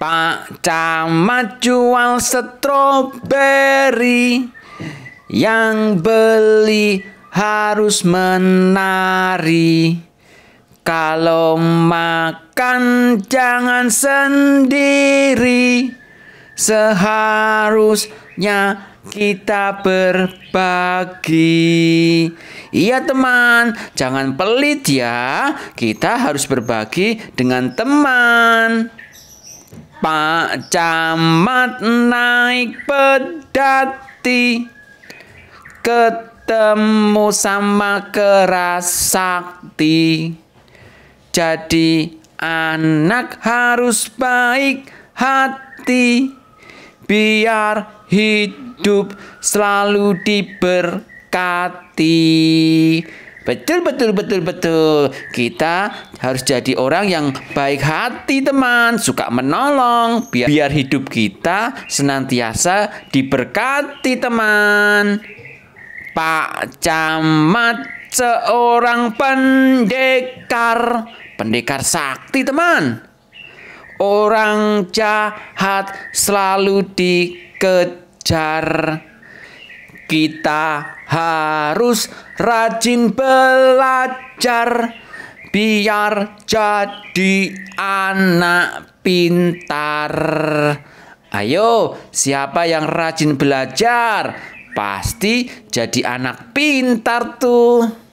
Pak Camat jual stroberi Yang beli harus menari Kalau makan jangan sendiri Seharusnya kita berbagi. Iya teman, jangan pelit ya. Kita harus berbagi dengan teman. Pak Camat naik pedati ketemu sama kerasakti. Jadi anak harus baik hati biar hidup selalu diberkati. Betul betul betul betul. Kita harus jadi orang yang baik hati, teman, suka menolong biar biar hidup kita senantiasa diberkati, teman. Pak Camat seorang pendekar, pendekar sakti, teman. Orang jahat selalu dikejar kita harus rajin belajar biar jadi anak pintar. Ayo, siapa yang rajin belajar pasti jadi anak pintar tuh.